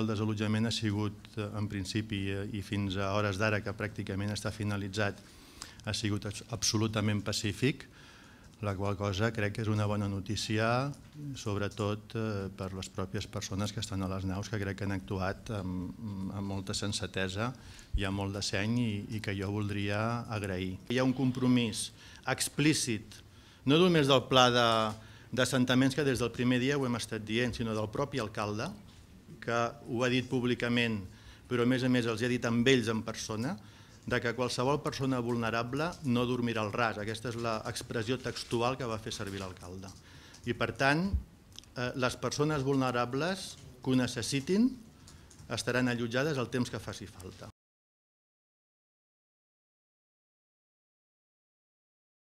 El desallotjament ha sigut, eh, en principi, eh, i fins a hores d'ara, que pràcticament està finalitzat, ha sigut absolutament pacífic, la qual cosa crec que és una bona notícia, sobretot eh, per les pròpies persones que estan a les naus, que crec que han actuat amb, amb molta sensatesa i amb molt de seny i, que jo voldria agrair. Hi ha un compromís explícit, no només del pla d'assentaments que des del primer dia ho hem estat dient, sinó del propi alcalde, que ho ha dit públicament, però a més a més els ha dit amb ells en persona, de que qualsevol persona vulnerable no dormirà al ras. Aquesta és l'expressió textual que va fer servir l'alcalde. I per tant, eh, les persones vulnerables que ho necessitin estaran allotjades el temps que faci falta.